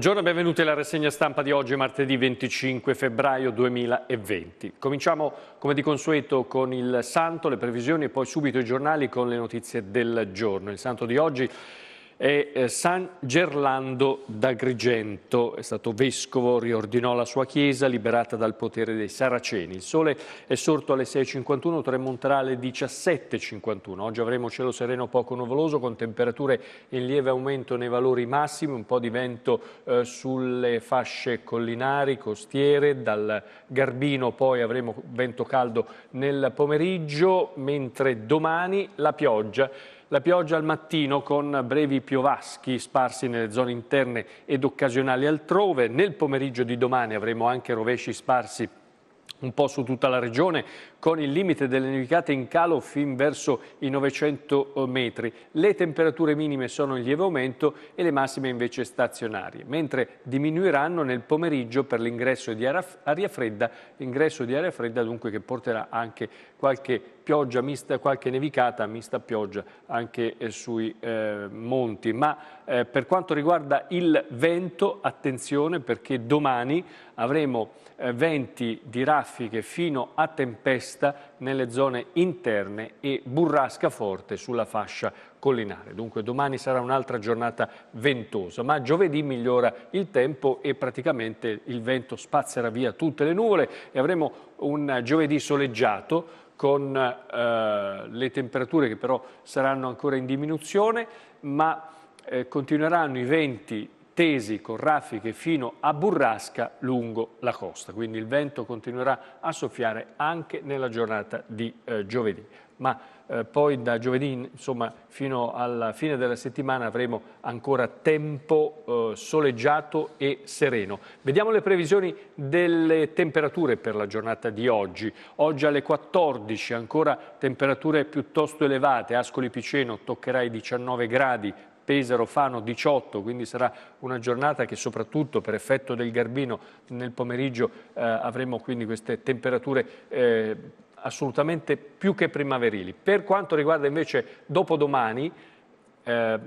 Buongiorno e benvenuti alla rassegna stampa di oggi, martedì 25 febbraio 2020. Cominciamo come di consueto con il Santo, le previsioni e poi subito i giornali con le notizie del giorno. Il Santo di oggi è eh, San Gerlando d'Agrigento, è stato vescovo, riordinò la sua chiesa liberata dal potere dei Saraceni. Il sole è sorto alle 6.51, tramonterà alle 17.51. Oggi avremo cielo sereno poco nuvoloso con temperature in lieve aumento nei valori massimi, un po' di vento eh, sulle fasce collinari, costiere, dal Garbino poi avremo vento caldo nel pomeriggio, mentre domani la pioggia la pioggia al mattino con brevi piovaschi sparsi nelle zone interne ed occasionali altrove. Nel pomeriggio di domani avremo anche rovesci sparsi un po' su tutta la regione, con il limite delle nevicate in calo fin verso i 900 eh, metri. Le temperature minime sono in lieve aumento e le massime invece stazionarie, mentre diminuiranno nel pomeriggio per l'ingresso di aria fredda, ingresso di aria fredda dunque che porterà anche qualche pioggia mista, qualche nevicata mista pioggia anche eh, sui eh, monti. Ma eh, per quanto riguarda il vento, attenzione perché domani avremo eh, venti di raffiche fino a tempesta nelle zone interne e burrasca forte sulla fascia collinare. Dunque domani sarà un'altra giornata ventosa, ma giovedì migliora il tempo e praticamente il vento spazzerà via tutte le nuvole e avremo un giovedì soleggiato con eh, le temperature che però saranno ancora in diminuzione, ma eh, continueranno i venti tesi con raffiche fino a burrasca lungo la costa. Quindi il vento continuerà a soffiare anche nella giornata di eh, giovedì. Ma eh, poi da giovedì insomma, fino alla fine della settimana avremo ancora tempo eh, soleggiato e sereno. Vediamo le previsioni delle temperature per la giornata di oggi. Oggi alle 14 ancora temperature piuttosto elevate, Ascoli Piceno toccherà i 19 gradi, Pesaro, Fano 18, quindi sarà una giornata che soprattutto per effetto del Garbino nel pomeriggio eh, avremo quindi queste temperature eh, assolutamente più che primaverili. Per quanto riguarda invece dopodomani, eh,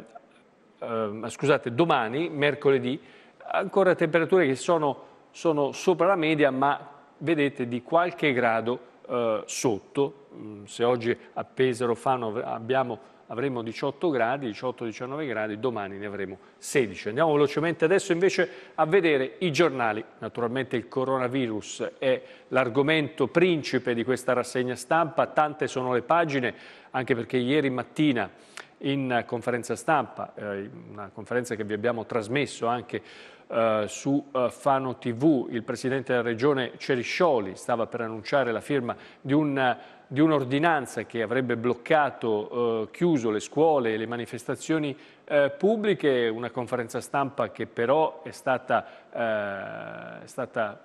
eh scusate, domani, mercoledì, ancora temperature che sono, sono sopra la media ma vedete di qualche grado eh, sotto, mm, se oggi a Pesaro Fano abbiamo avremo 18 gradi, 18-19 gradi, domani ne avremo 16. Andiamo velocemente adesso invece a vedere i giornali. Naturalmente il coronavirus è l'argomento principe di questa rassegna stampa, tante sono le pagine, anche perché ieri mattina in conferenza stampa, eh, una conferenza che vi abbiamo trasmesso anche eh, su eh, Fano TV, il presidente della regione Ceriscioli stava per annunciare la firma di un di un'ordinanza che avrebbe bloccato, eh, chiuso le scuole e le manifestazioni eh, pubbliche, una conferenza stampa che però è stata, eh, è stata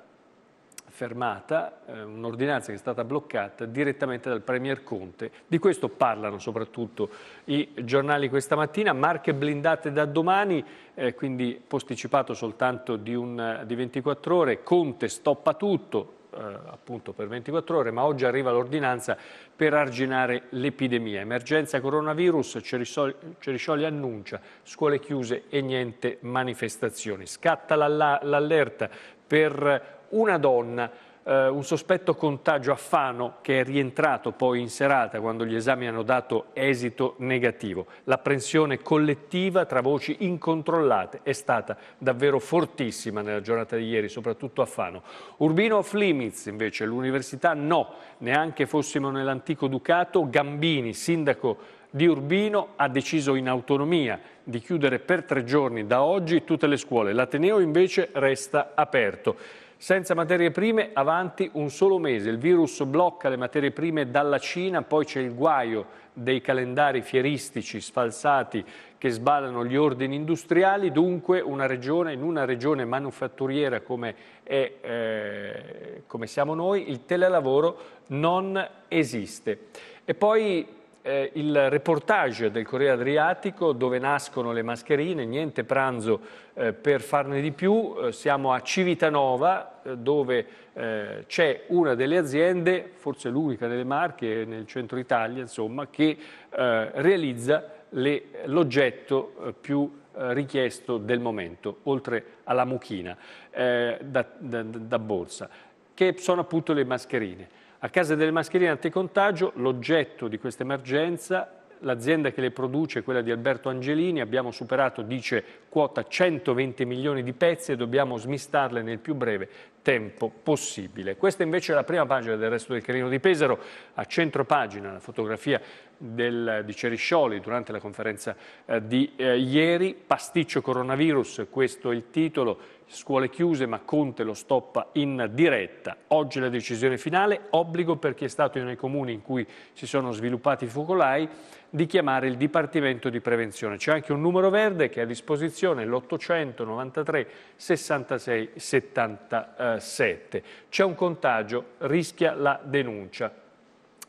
fermata, eh, un'ordinanza che è stata bloccata direttamente dal Premier Conte. Di questo parlano soprattutto i giornali questa mattina, marche blindate da domani, eh, quindi posticipato soltanto di, un, di 24 ore, Conte stoppa tutto, eh, appunto per 24 ore, ma oggi arriva l'ordinanza per arginare l'epidemia. Emergenza coronavirus, Ceriscioli annuncia scuole chiuse e niente manifestazioni. Scatta l'allerta per una donna eh, un sospetto contagio a Fano che è rientrato poi in serata quando gli esami hanno dato esito negativo. L'apprensione collettiva tra voci incontrollate è stata davvero fortissima nella giornata di ieri, soprattutto a Fano. Urbino off limits invece, l'università no, neanche fossimo nell'antico Ducato, Gambini, sindaco di Urbino ha deciso in autonomia di chiudere per tre giorni da oggi tutte le scuole. L'Ateneo invece resta aperto. Senza materie prime avanti un solo mese. Il virus blocca le materie prime dalla Cina, poi c'è il guaio dei calendari fieristici sfalsati che sballano gli ordini industriali, dunque una regione, in una regione manufatturiera come, è, eh, come siamo noi il telelavoro non esiste. E poi eh, il reportage del Corriere Adriatico dove nascono le mascherine, niente pranzo eh, per farne di più, eh, siamo a Civitanova eh, dove eh, c'è una delle aziende, forse l'unica delle Marche nel centro Italia insomma, che eh, realizza l'oggetto più richiesto del momento, oltre alla mucchina da, da, da borsa, che sono appunto le mascherine. A casa delle mascherine anticontagio, l'oggetto di questa emergenza, l'azienda che le produce, quella di Alberto Angelini, abbiamo superato, dice, quota 120 milioni di pezzi e dobbiamo smistarle nel più breve tempo possibile. Questa invece è la prima pagina del resto del Carino di Pesaro, a centro pagina la fotografia del, di Ceriscioli durante la conferenza eh, di eh, ieri, pasticcio coronavirus, questo è il titolo, scuole chiuse ma Conte lo stoppa in diretta. Oggi la decisione finale, obbligo per chi è stato nei comuni in cui si sono sviluppati i focolai di chiamare il Dipartimento di Prevenzione. C'è anche un numero verde che è a disposizione, l'893 66 77. C'è un contagio, rischia la denuncia.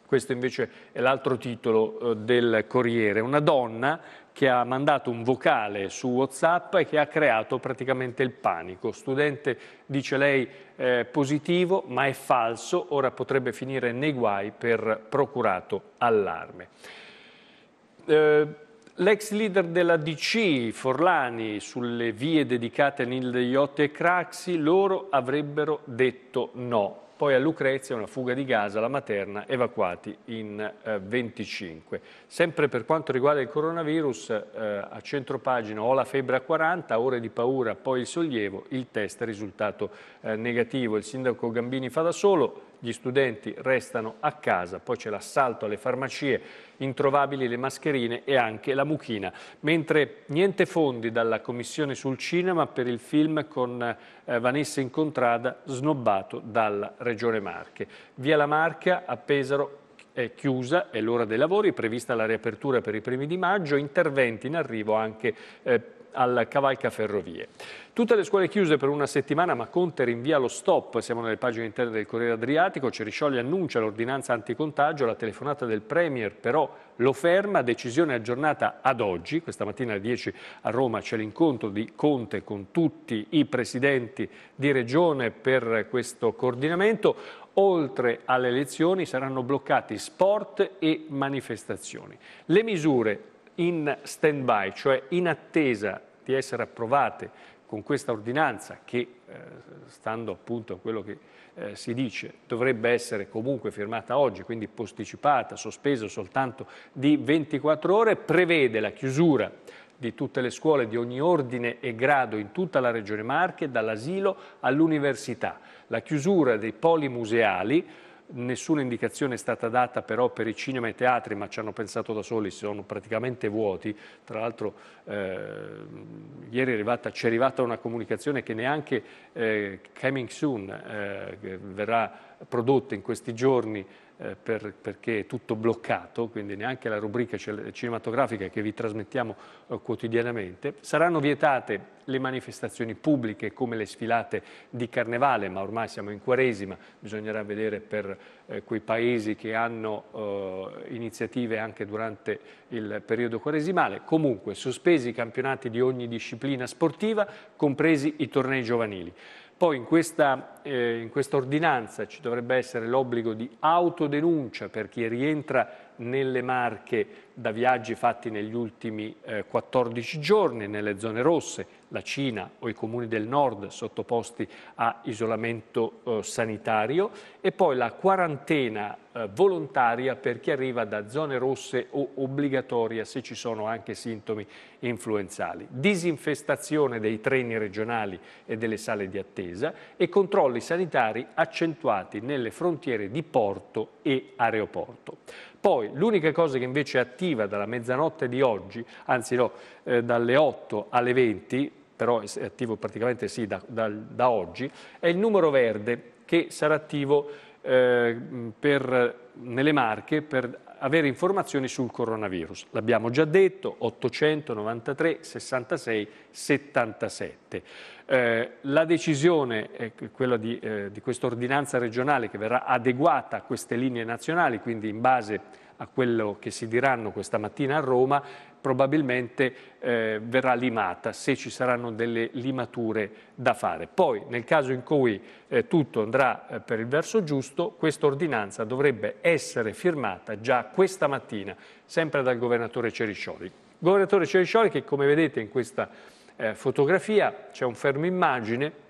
Questo invece è l'altro titolo eh, del Corriere. Una donna che ha mandato un vocale su Whatsapp e che ha creato praticamente il panico. Studente, dice lei, eh, positivo ma è falso, ora potrebbe finire nei guai per procurato allarme. Eh, L'ex leader della DC, Forlani, sulle vie dedicate a Nilde Iotti e Craxi, loro avrebbero detto no poi a Lucrezia una fuga di gas alla materna, evacuati in eh, 25. Sempre per quanto riguarda il coronavirus, eh, a pagina ho la febbre a 40, ore di paura, poi il sollievo, il test è risultato eh, negativo. Il sindaco Gambini fa da solo, gli studenti restano a casa, poi c'è l'assalto alle farmacie, introvabili le mascherine e anche la mucchina. Mentre niente fondi dalla Commissione sul cinema per il film con eh, Vanessa Incontrada snobbato dalla Regione Marche. Via la Marca a Pesaro è chiusa, è l'ora dei lavori, è prevista la riapertura per i primi di maggio, interventi in arrivo anche eh, al Cavalca Ferrovie. Tutte le scuole chiuse per una settimana, ma Conte rinvia lo stop. Siamo nelle pagine interne del Corriere Adriatico. Ceriscioli annuncia l'ordinanza anticontagio. La telefonata del Premier però lo ferma. Decisione aggiornata ad oggi. Questa mattina alle 10 a Roma c'è l'incontro di Conte con tutti i presidenti di regione per questo coordinamento oltre alle elezioni saranno bloccati sport e manifestazioni. Le misure in stand-by, cioè in attesa di essere approvate con questa ordinanza che, eh, stando appunto a quello che eh, si dice, dovrebbe essere comunque firmata oggi, quindi posticipata, sospesa soltanto di 24 ore, prevede la chiusura di tutte le scuole di ogni ordine e grado in tutta la Regione Marche, dall'asilo all'università. La chiusura dei poli museali nessuna indicazione è stata data però per i cinema e i teatri, ma ci hanno pensato da soli, sono praticamente vuoti. Tra l'altro eh, ieri è arrivata, ci è arrivata una comunicazione che neanche eh, Coming Soon eh, verrà prodotta in questi giorni eh, per, perché è tutto bloccato, quindi neanche la rubrica cinematografica che vi trasmettiamo eh, quotidianamente. Saranno vietate le manifestazioni pubbliche come le sfilate di carnevale, ma ormai siamo in quaresima, bisognerà vedere per eh, quei paesi che hanno iniziative anche durante il periodo quaresimale. Comunque sospesi i campionati di ogni disciplina sportiva, compresi i tornei giovanili. Poi in questa eh, in quest ordinanza ci dovrebbe essere l'obbligo di autodenuncia per chi rientra nelle Marche da viaggi fatti negli ultimi eh, 14 giorni nelle zone rosse, la Cina o i comuni del nord sottoposti a isolamento eh, sanitario e poi la quarantena eh, volontaria per chi arriva da zone rosse o obbligatoria se ci sono anche sintomi influenzali, disinfestazione dei treni regionali e delle sale di attesa e controlli sanitari accentuati nelle frontiere di porto e aeroporto. Poi l'unica cosa che invece è attiva dalla mezzanotte di oggi, anzi no, eh, dalle 8 alle 20, però è attivo praticamente sì da, da, da oggi, è il numero verde che sarà attivo eh, per, nelle marche per avere informazioni sul coronavirus. L'abbiamo già detto, 893 66 77. Eh, la decisione eh, è quella di, eh, di questa ordinanza regionale che verrà adeguata a queste linee nazionali, quindi in base a quello che si diranno questa mattina a Roma, probabilmente eh, verrà limata se ci saranno delle limature da fare. Poi nel caso in cui eh, tutto andrà eh, per il verso giusto, questa ordinanza dovrebbe essere firmata già questa mattina, sempre dal governatore Ceriscioli. Governatore Ceriscioli che come vedete in questa eh, fotografia, c'è un fermo immagine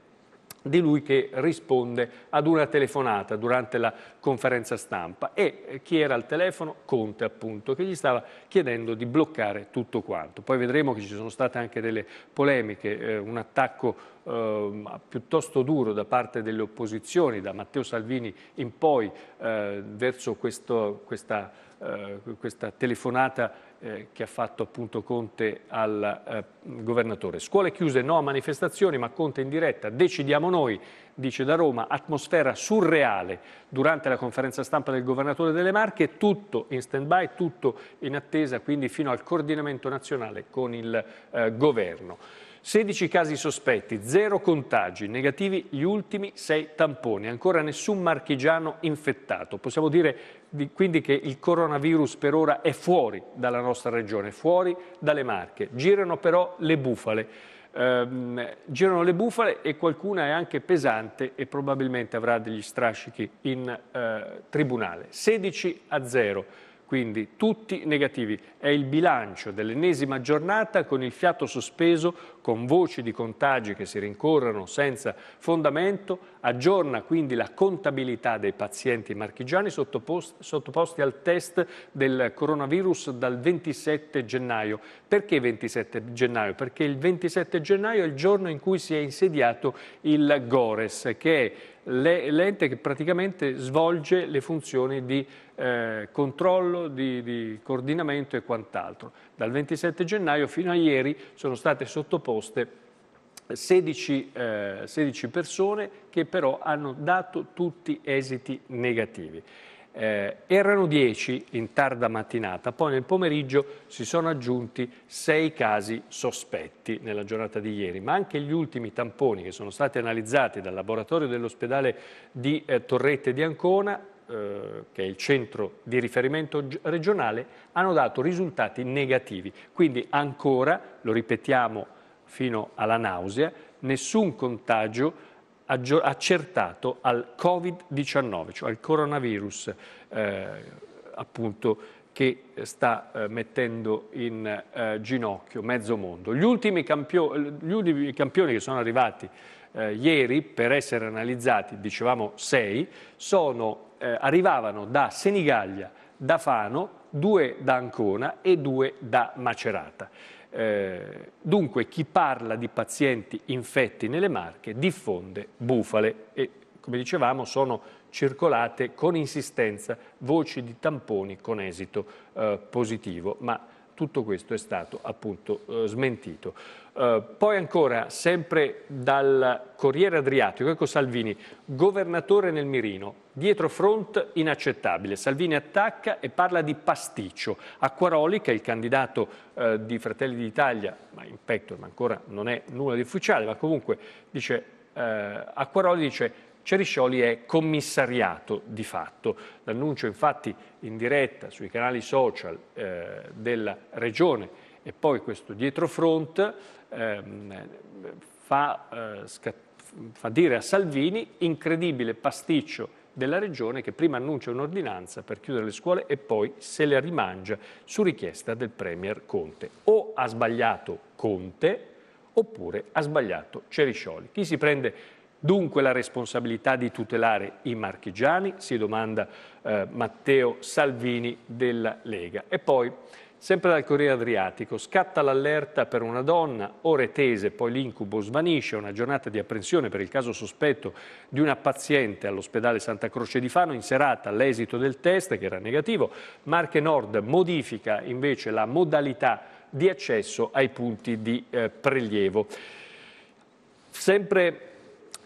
di lui che risponde ad una telefonata durante la conferenza stampa e eh, chi era al telefono? Conte appunto, che gli stava chiedendo di bloccare tutto quanto. Poi vedremo che ci sono state anche delle polemiche, eh, un attacco eh, piuttosto duro da parte delle opposizioni, da Matteo Salvini in poi, eh, verso questo, questa, eh, questa telefonata eh, che ha fatto appunto Conte al eh, governatore. Scuole chiuse, no a manifestazioni, ma Conte in diretta, decidiamo noi, dice da Roma, atmosfera surreale durante la conferenza stampa del governatore delle Marche, tutto in stand-by, tutto in attesa, quindi fino al coordinamento nazionale con il eh, governo. 16 casi sospetti, 0 contagi, negativi gli ultimi 6 tamponi, ancora nessun marchigiano infettato. Possiamo dire quindi che il coronavirus per ora è fuori dalla nostra regione, fuori dalle Marche. Girano però le bufale. Ehm, girano le bufale e qualcuna è anche pesante e probabilmente avrà degli strascichi in eh, tribunale. 16 a 0 quindi tutti negativi. È il bilancio dell'ennesima giornata con il fiato sospeso, con voci di contagi che si rincorrono senza fondamento, aggiorna quindi la contabilità dei pazienti marchigiani sottoposti, sottoposti al test del coronavirus dal 27 gennaio. Perché 27 gennaio? Perché il 27 gennaio è il giorno in cui si è insediato il GORES, che è l'ente che praticamente svolge le funzioni di eh, controllo, di, di coordinamento e quant'altro. Dal 27 gennaio fino a ieri sono state sottoposte 16, eh, 16, persone che però hanno dato tutti esiti negativi. Eh, erano 10 in tarda mattinata, poi nel pomeriggio si sono aggiunti 6 casi sospetti nella giornata di ieri, ma anche gli ultimi tamponi che sono stati analizzati dal laboratorio dell'ospedale di eh, Torrette di Ancona eh, che è il centro di riferimento regionale, hanno dato risultati negativi. Quindi ancora, lo ripetiamo fino alla nausea, nessun contagio accertato al Covid-19, cioè al coronavirus eh, appunto che sta eh, mettendo in eh, ginocchio mezzo mondo. Gli ultimi, gli ultimi, campioni che sono arrivati eh, ieri per essere analizzati, dicevamo sei, sono eh, arrivavano da Senigallia, da Fano, due da Ancona e due da Macerata. Eh, dunque chi parla di pazienti infetti nelle Marche diffonde bufale e come dicevamo sono circolate con insistenza voci di tamponi con esito eh, positivo, ma tutto questo è stato appunto eh, smentito. Eh, poi ancora, sempre dal Corriere Adriatico, ecco Salvini, governatore nel mirino, Dietro front inaccettabile. Salvini attacca e parla di pasticcio. Acquaroli, che è il candidato eh, di Fratelli d'Italia, ma in petto, ma ancora non è nulla di ufficiale, ma comunque dice, eh, Acquaroli dice Ceriscioli è commissariato di fatto. L'annuncio infatti in diretta sui canali social eh, della Regione e poi questo dietrofront ehm, fa, eh, fa dire a Salvini incredibile pasticcio della Regione che prima annuncia un'ordinanza per chiudere le scuole e poi se le rimangia su richiesta del Premier Conte. O ha sbagliato Conte oppure ha sbagliato Ceriscioli. Chi si prende Dunque la responsabilità di tutelare i marchigiani, si domanda eh, Matteo Salvini della Lega. E poi Sempre dal Corriere Adriatico, scatta l'allerta per una donna, ore tese, poi l'incubo svanisce, una giornata di apprensione per il caso sospetto di una paziente all'ospedale Santa Croce di Fano, in serata l'esito del test che era negativo, Marche Nord modifica invece la modalità di accesso ai punti di eh, prelievo. Sempre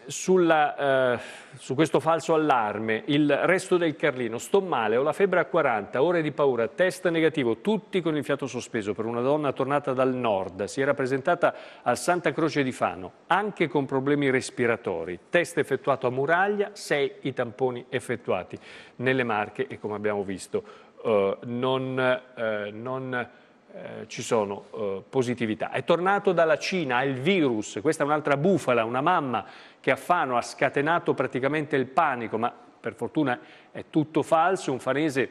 sulla, eh, su questo falso allarme, il resto del Carlino, sto male, ho la febbre a 40, ore di paura, test negativo, tutti con il fiato sospeso per una donna tornata dal nord, si era presentata al Santa Croce di Fano, anche con problemi respiratori, test effettuato a muraglia, 6 i tamponi effettuati nelle Marche e come abbiamo visto eh, non... Eh, non eh, ci sono eh, positività. È tornato dalla Cina, è il virus, questa è un'altra bufala, una mamma che a Fano ha scatenato praticamente il panico, ma per fortuna è tutto falso, un fanese,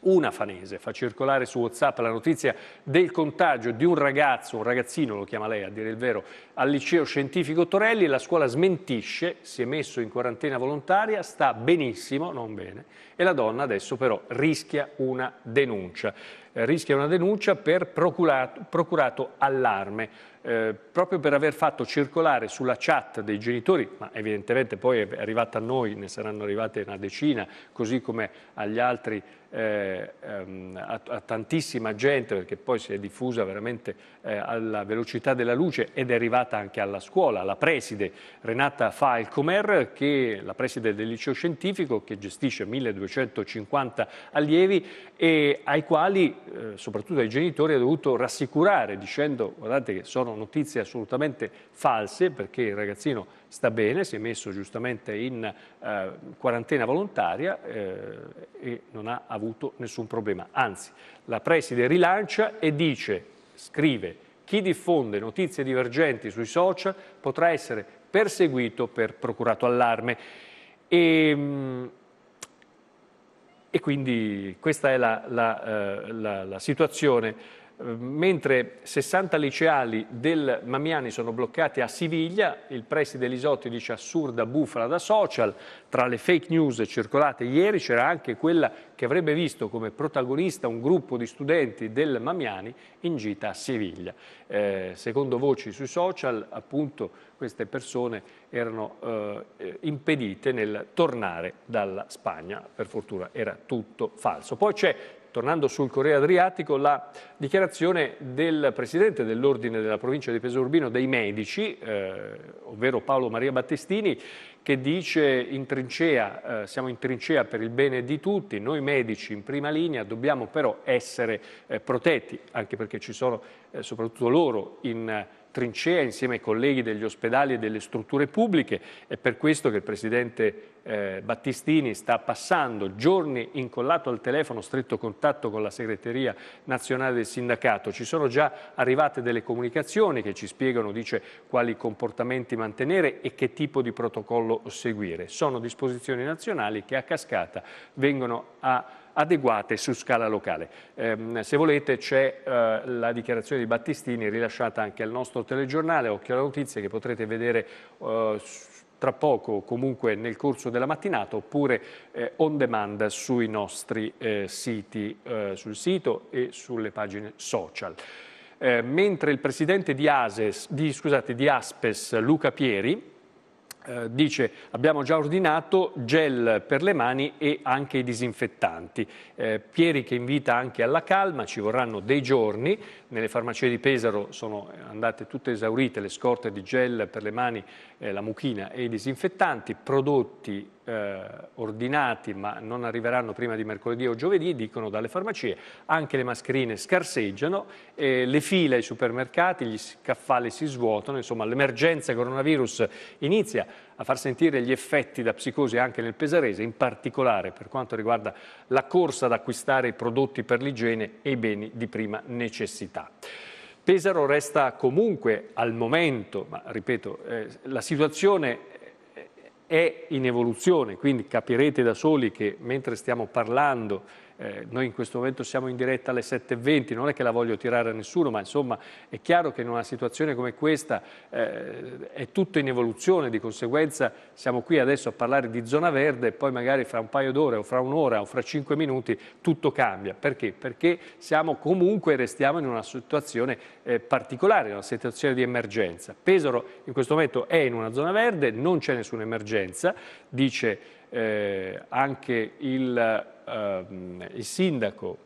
una fanese fa circolare su Whatsapp la notizia del contagio di un ragazzo, un ragazzino lo chiama lei a dire il vero, al liceo scientifico Torelli, la scuola smentisce, si è messo in quarantena volontaria, sta benissimo, non bene, e la donna adesso però rischia una denuncia. Eh, rischia una denuncia per procurato, procurato allarme, eh, proprio per aver fatto circolare sulla chat dei genitori, ma evidentemente poi è arrivata a noi, ne saranno arrivate una decina, così come agli altri eh, ehm, a, a, tantissima gente, perché poi si è diffusa veramente eh, alla velocità della luce ed è arrivata arrivata anche alla scuola, la preside Renata Falcomer, che la preside del liceo scientifico che gestisce 1250 allievi e ai quali, eh, soprattutto ai genitori, ha dovuto rassicurare dicendo guardate che sono notizie assolutamente false perché il ragazzino sta bene, si è messo giustamente in eh, quarantena volontaria eh, e non ha avuto nessun problema. Anzi, la preside rilancia e dice, scrive, chi diffonde notizie divergenti sui social potrà essere perseguito per procurato allarme. E, ehm, e quindi questa è la, la, eh, la, la situazione Ehm, mentre 60 liceali del Mamiani sono bloccati a Siviglia, il preside Lisotti dice assurda bufala da social, tra le fake news circolate ieri c'era anche quella che avrebbe visto come protagonista un gruppo di studenti del Mamiani in gita a Siviglia. Eh, secondo voci sui social, appunto, queste persone erano eh, impedite nel tornare dalla Spagna, per fortuna era tutto falso. Poi c'è tornando sul Corriere Adriatico, la dichiarazione del Presidente dell'Ordine della provincia di Pesaro Urbino dei Medici, eh, ovvero Paolo Maria Battestini, che dice in trincea, eh, siamo in trincea per il bene di tutti, noi medici in prima linea dobbiamo però essere eh, protetti, anche perché ci sono eh, soprattutto loro in trincea insieme ai colleghi degli ospedali e delle strutture pubbliche. È per questo che il Presidente eh, Battistini sta passando giorni incollato al telefono, stretto contatto con la segreteria nazionale del sindacato. Ci sono già arrivate delle comunicazioni che ci spiegano, dice, quali comportamenti mantenere e che tipo di protocollo seguire. Sono disposizioni nazionali che a cascata vengono a adeguate su scala locale. Eh, se volete c'è eh, la dichiarazione di Battistini rilasciata anche al nostro telegiornale Occhio alla Notizia che potrete vedere eh, tra poco comunque nel corso della mattinata oppure eh, on demand sui nostri eh, siti, eh, sul sito e sulle pagine social. mentre il presidente di, Ases, di, scusate, di Aspes, Luca Pieri, eh, dice abbiamo già ordinato gel per le mani e anche i disinfettanti. Eh, Pieri che invita anche alla calma, ci vorranno dei giorni, nelle farmacie di Pesaro sono andate tutte esaurite le scorte di gel per le mani, eh, la mucchina e i disinfettanti, prodotti eh, ordinati ma non arriveranno prima di mercoledì o giovedì, dicono dalle farmacie, anche le mascherine scarseggiano, eh, le file ai supermercati, gli scaffali si svuotano, insomma l'emergenza coronavirus inizia a far sentire gli effetti da psicosi anche nel pesarese, in particolare per quanto riguarda la corsa ad acquistare i prodotti per l'igiene e i beni di prima necessità. Pesaro resta comunque al momento, ma ripeto, eh, la situazione è in evoluzione, quindi capirete da soli che mentre stiamo parlando eh, noi in questo momento siamo in diretta alle 7.20, non è che la voglio tirare a nessuno, ma insomma è chiaro che in una situazione come questa eh, è tutto in evoluzione, di conseguenza siamo qui adesso a parlare di zona verde e poi magari fra un paio d'ore o fra un'ora o fra cinque minuti tutto cambia. Perché? Perché siamo comunque, restiamo in una situazione eh, particolare, in una situazione di emergenza. Pesaro in questo momento è in una zona verde, non c'è nessuna emergenza, dice eh, anche il, ehm, il sindaco,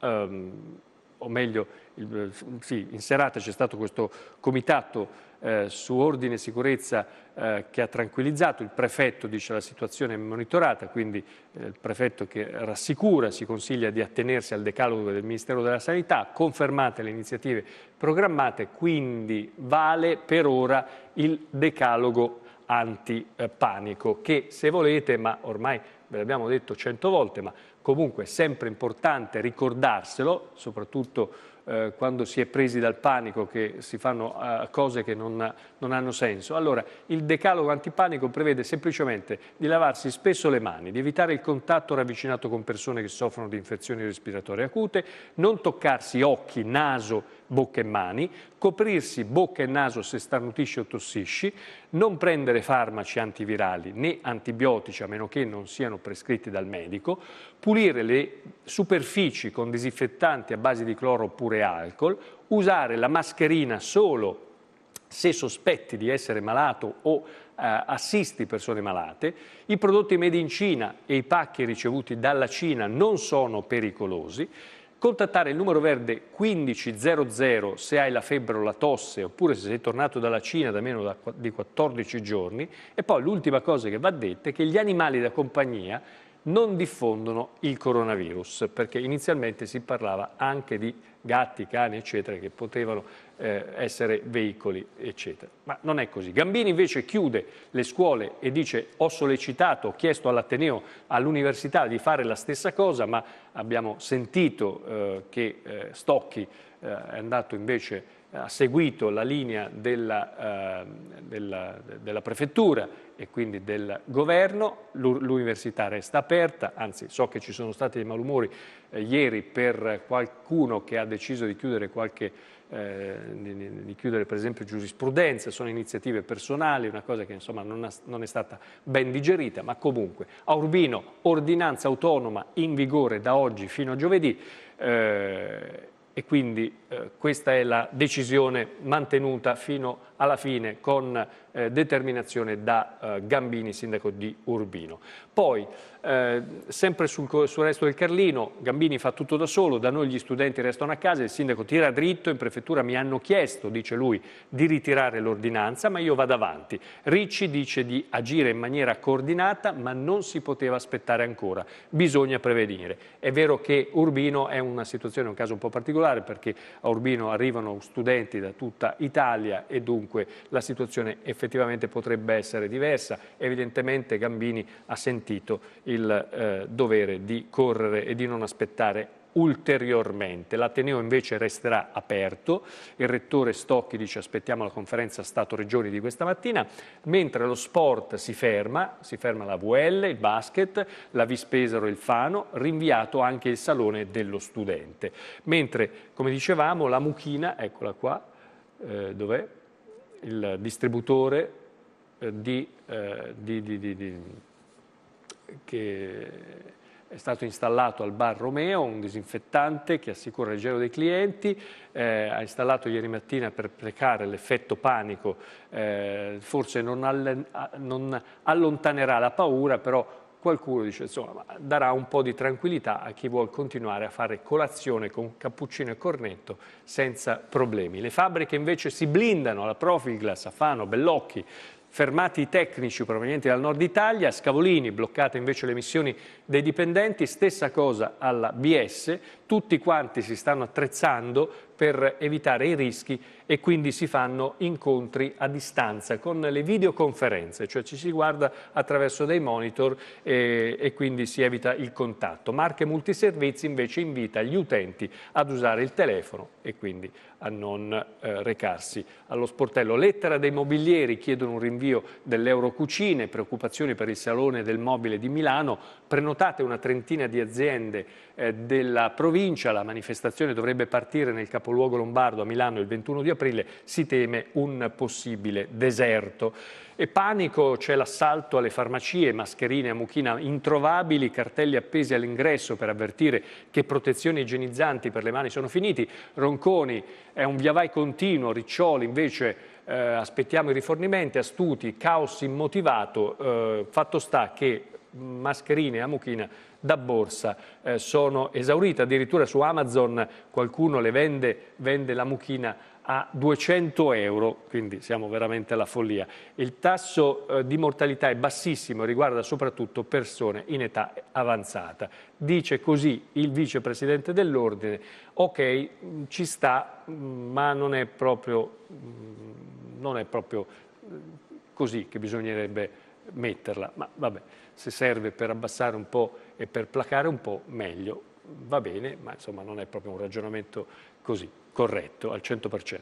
ehm, o meglio, il, sì, in serata c'è stato questo comitato eh, su ordine e sicurezza eh, che ha tranquillizzato, il prefetto dice la situazione è monitorata, quindi eh, il prefetto che rassicura, si consiglia di attenersi al decalogo del Ministero della Sanità, confermate le iniziative programmate, quindi vale per ora il decalogo antipanico che se volete, ma ormai ve l'abbiamo detto cento volte, ma comunque è sempre importante ricordarselo, soprattutto eh, quando si è presi dal panico, che si fanno eh, cose che non, non, hanno senso. Allora, il decalogo antipanico prevede semplicemente di lavarsi spesso le mani, di evitare il contatto ravvicinato con persone che soffrono di infezioni respiratorie acute, non toccarsi occhi, naso, bocca e mani, coprirsi bocca e naso se starnutisci o tossisci, non prendere farmaci antivirali né antibiotici a meno che non siano prescritti dal medico, pulire le superfici con disinfettanti a base di cloro oppure produrre alcol, usare la mascherina solo se sospetti di essere malato o eh, assisti persone malate, i prodotti made in Cina e i pacchi ricevuti dalla Cina non sono pericolosi, contattare il numero verde 1500 se hai la febbre o la tosse oppure se sei tornato dalla Cina da meno da, di 14 giorni e poi l'ultima cosa che va detta è che gli animali da compagnia non diffondono il coronavirus, perché inizialmente si parlava anche di gatti, cani, eccetera, che potevano eh, essere veicoli, eccetera. Ma non è così. Gambini invece chiude le scuole e dice ho sollecitato, ho chiesto all'Ateneo, all'università di fare la stessa cosa, ma abbiamo sentito eh, che eh, Stocchi eh, è andato invece ha seguito la linea della, ehm, della, della, prefettura e quindi del governo, l'università resta aperta, anzi so che ci sono stati dei malumori eh, ieri per qualcuno che ha deciso di chiudere qualche eh, di, chiudere per esempio giurisprudenza, sono iniziative personali, una cosa che insomma non, non, è stata ben digerita, ma comunque a Urbino ordinanza autonoma in vigore da oggi fino a giovedì eh, e quindi eh, questa è la decisione mantenuta fino alla fine con eh, determinazione da eh, Gambini, sindaco di Urbino. Poi, eh, sempre sul, sul, resto del Carlino, Gambini fa tutto da solo, da noi gli studenti restano a casa, il sindaco tira dritto, in prefettura mi hanno chiesto, dice lui, di ritirare l'ordinanza, ma io vado avanti. Ricci dice di agire in maniera coordinata, ma non si poteva aspettare ancora, bisogna prevenire. È vero che Urbino è una situazione, un caso un po' particolare, perché a Urbino arrivano studenti da tutta Italia e dunque la situazione effettivamente potrebbe essere diversa. Evidentemente Gambini ha sentito il eh, dovere di correre e di non aspettare ulteriormente. L'Ateneo invece resterà aperto, il rettore Stocchi dice aspettiamo la conferenza Stato-Regioni di questa mattina, mentre lo sport si ferma, si ferma la VL, il basket, la Vispesaro e il Fano, rinviato anche il Salone dello Studente. Mentre, come dicevamo, la Muchina, eccola qua, eh, dov'è? Il distributore eh, di, eh, di, di, che è stato installato al bar Romeo un disinfettante che assicura il gelo dei clienti, eh, ha installato ieri mattina per precare l'effetto panico, eh, forse non, all non, allontanerà la paura, però qualcuno dice insomma darà un po' di tranquillità a chi vuole continuare a fare colazione con cappuccino e cornetto senza problemi. Le fabbriche invece si blindano la Profiglas, a Bellocchi, fermati i tecnici provenienti dal nord Italia, Scavolini bloccate invece le missioni dei dipendenti, stessa cosa alla BS, tutti quanti si stanno attrezzando per evitare i rischi e quindi si fanno incontri a distanza con le videoconferenze, cioè ci si guarda attraverso dei monitor e, eh, e quindi si evita il contatto. Marche Multiservizi invece invita gli utenti ad usare il telefono e quindi a non eh, recarsi allo sportello. Lettera dei mobilieri chiedono un rinvio dell'Eurocucine, preoccupazioni per il Salone del Mobile di Milano, prenotate una trentina di aziende eh, della provincia, la manifestazione dovrebbe partire nel capoluogo lombardo a Milano il 21 di aprile, si teme un possibile deserto. E panico, c'è l'assalto alle farmacie, mascherine a mucchina introvabili, cartelli appesi all'ingresso per avvertire che protezioni igienizzanti per le mani sono finiti. Ronconi è un viavai continuo, Riccioli invece eh, aspettiamo i rifornimenti, astuti, caos immotivato, eh, fatto sta che mascherine a mucchina da borsa. Eh, sono esaurite, addirittura su Amazon qualcuno le vende, vende la mucchina a 200 euro, quindi siamo veramente alla follia. Il tasso eh, di mortalità è bassissimo e riguarda soprattutto persone in età avanzata. Dice così il vicepresidente dell'Ordine, ok, mm, ci sta, mm, ma non è proprio, mm, non è proprio così che bisognerebbe metterla, ma vabbè, se serve per abbassare un po' e per placare un po' meglio. Va bene, ma insomma non è proprio un ragionamento così corretto al 100%.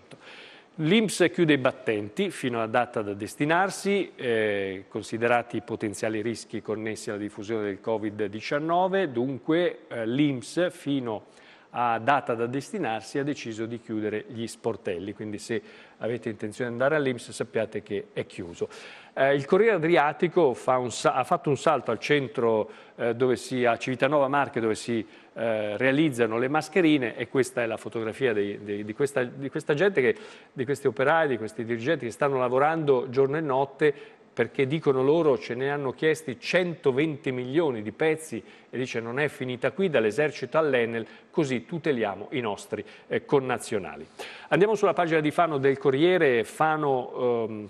L'Inps chiude i battenti fino alla data da destinarsi, eh, considerati i potenziali rischi connessi alla diffusione del Covid-19, dunque eh, l'Inps fino a a data da destinarsi, ha deciso di chiudere gli sportelli. Quindi se avete intenzione di andare all'Inps sappiate che è chiuso. Eh, il Corriere Adriatico fa un, ha fatto un salto al centro eh, dove si, a Civitanova Marche dove si eh, realizzano le mascherine e questa è la fotografia dei, dei, di, questa, di, questa, gente, che, di questi operai, di questi dirigenti che stanno lavorando giorno e notte perché dicono loro ce ne hanno chiesti 120 milioni di pezzi e dice non è finita qui dall'esercito all'Enel, così tuteliamo i nostri eh, connazionali. Andiamo sulla pagina di Fano del Corriere, Fano ehm,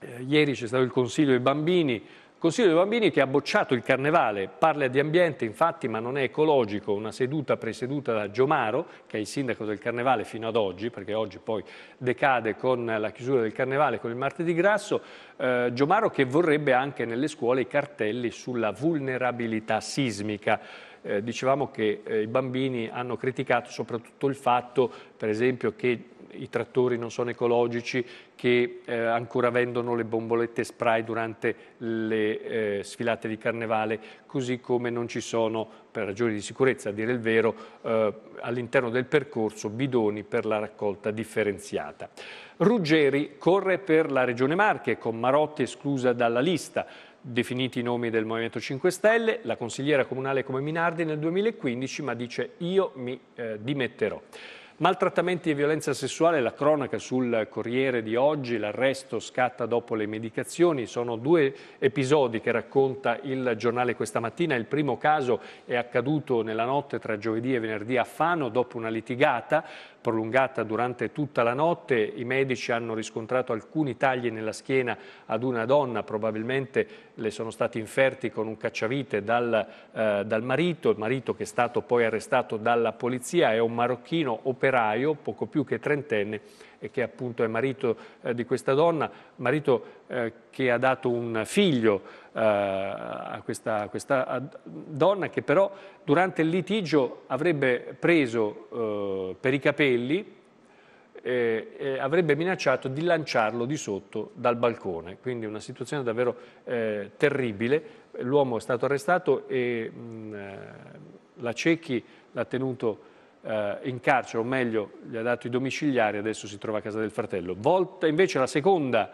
eh, ieri c'è stato il Consiglio dei Bambini, Consiglio dei Bambini che ha bocciato il carnevale, parla di ambiente infatti ma non è ecologico, una seduta presieduta da Giomaro che è il sindaco del carnevale fino ad oggi perché oggi poi decade con la chiusura del carnevale con il martedì grasso, eh, Giomaro che vorrebbe anche nelle scuole i cartelli sulla vulnerabilità sismica. Eh, dicevamo che eh, i bambini hanno criticato soprattutto il fatto per esempio che i trattori non sono ecologici, che eh, ancora vendono le bombolette spray durante le eh, sfilate di carnevale, così come non ci sono, per ragioni di sicurezza a dire il vero, eh, all'interno del percorso bidoni per la raccolta differenziata. Ruggeri corre per la Regione Marche, con Marotti esclusa dalla lista definiti i nomi del Movimento 5 Stelle, la consigliera comunale come Minardi nel 2015, ma dice io mi eh, dimetterò. Maltrattamenti e violenza sessuale, la cronaca sul Corriere di oggi, l'arresto scatta dopo le medicazioni, sono due episodi che racconta il giornale questa mattina. Il primo caso è accaduto nella notte tra giovedì e venerdì a Fano dopo una litigata, prolungata durante tutta la notte. I medici hanno riscontrato alcuni tagli nella schiena ad una donna, probabilmente le sono stati inferti con un cacciavite dal, eh, dal marito, il marito che è stato poi arrestato dalla polizia, è un marocchino operaio, poco più che trentenne, e che appunto è marito eh, di questa donna, marito eh, che ha dato un figlio eh, a questa, a questa, donna che però durante il litigio avrebbe preso eh, per i capelli e, eh, e avrebbe minacciato di lanciarlo di sotto dal balcone. Quindi una situazione davvero eh, terribile. L'uomo è stato arrestato e mh, mm, eh, la Cecchi l'ha tenuto in carcere, o meglio, gli ha dato i domiciliari, adesso si trova a casa del fratello. Volta invece la seconda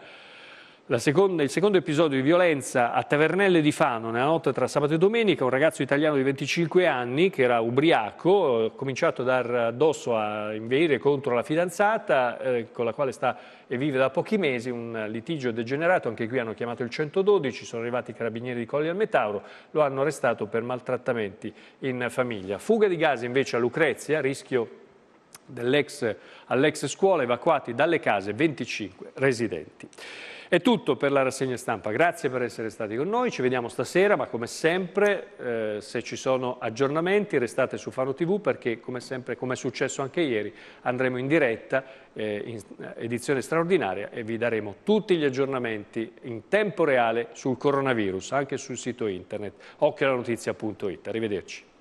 Seconda, il secondo episodio di violenza a Tavernelle di Fano, nella notte tra sabato e domenica, un ragazzo italiano di 25 anni che era ubriaco, ha eh, cominciato a dar addosso a inveire contro la fidanzata eh, con la quale sta e vive da pochi mesi, un litigio degenerato, anche qui hanno chiamato il 112, sono arrivati i carabinieri di Colli al Metauro, lo hanno arrestato per maltrattamenti in famiglia. Fuga di gas invece a Lucrezia, rischio all'ex scuola evacuati dalle case 25 residenti. È tutto per la rassegna stampa, grazie per essere stati con noi, ci vediamo stasera, ma come sempre eh, se ci sono aggiornamenti restate su Fano TV perché come sempre, come è successo anche ieri, andremo in diretta eh, in edizione straordinaria e vi daremo tutti gli aggiornamenti in tempo reale sul coronavirus, anche sul sito internet occhialanotizia.it. Arrivederci.